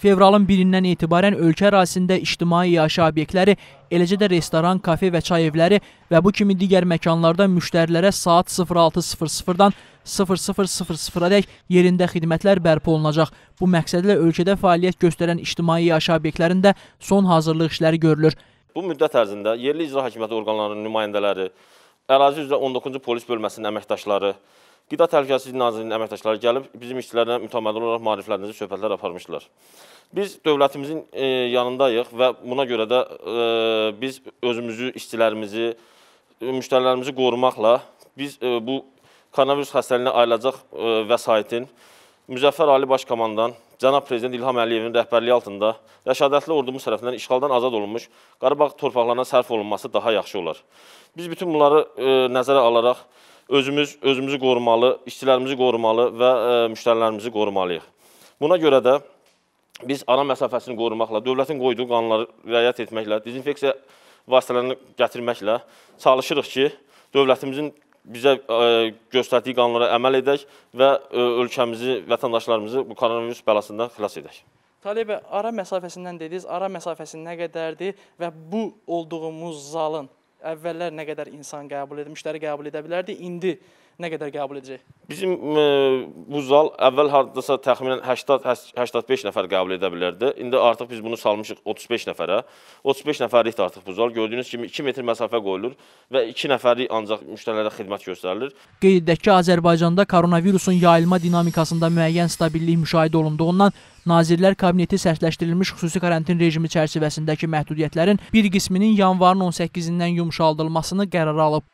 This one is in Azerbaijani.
Fevralın 1-dən etibarən ölkə ərazisində ictimai yaşa obyektləri, eləcə də restoran, kafe və çay evləri və bu kimi digər məkanlarda müştərilərə saat 06:00-dan 00:00-dək yerində xidmətlər bərpa olunacaq. Bu məqsədlə ölkədə fəaliyyət göstərən ictimai yaşa obyektlərində son hazırlıq işləri görülür. Bu müddət ərzində yerli icra hakimiyyəti orqanlarının nümayəndələri, ərazi üzrə 19-cu polis bölməsinin əməkdaşları, Qida Təhlükəsizliyi Nazirliyinin əməkdaşları gəlib bizim işçilərlə mütəmməli olaraq maariflərinizi söhbətlər aparmışdılar. Biz dövlətimizin e, yanındayıq və buna görə də e, biz özümüzü, işçilərimizi, müştərilərimizi qorumaqla biz e, bu koronavirus xəstəliyinə ayılacaq e, vəsaitin Müzəffər Ali Baş Komandan, Cənab Prezident İlham Əliyevin rəhbərliyi altında rəşadətli ordumuz tərəfindən işğaldan azad olunmuş Qarabağ torpaqlarına sərf olunması daha yaxşı olar. Biz bütün bunları e, nəzərə alaraq özümüz özümüzü qorumalı, işçilərimizi qorumalı və ə, e, müştərilərimizi qorumalıyıq. Buna görə də biz ara məsafəsini qorumaqla, dövlətin qoyduğu qanunları riayət etməklə, dezinfeksiya vasitələrini gətirməklə çalışırıq ki, dövlətimizin bizə ə, e, göstərdiyi qanunlara əməl edək və ə, e, ölkəmizi, vətəndaşlarımızı bu koronavirus bəlasından xilas edək. Talib ara məsafəsindən dediniz, ara məsafəsi nə qədərdir və bu olduğumuz zalın əvvəllər nə qədər insan qəbul edir, müştəri qəbul edə bilərdi, indi nə qədər qəbul edəcək? Bizim ə, e, bu zal əvvəl hardasa təxminən 80 85 nəfər qəbul edə bilərdi. İndi artıq biz bunu salmışıq 35 nəfərə. 35 nəfərlikdir artıq bu zal. Gördüyünüz kimi 2 metr məsafə qoyulur və 2 nəfərlik ancaq müştərilərə xidmət göstərilir. Qeyd edək ki, Azərbaycanda koronavirusun yayılma dinamikasında müəyyən stabillik müşahidə olunduğundan Nazirlər Kabineti sərtləşdirilmiş xüsusi karantin rejimi çərçivəsindəki məhdudiyyətlərin bir qisminin yanvarın 18-dən yumşaldılmasını qərara alıb.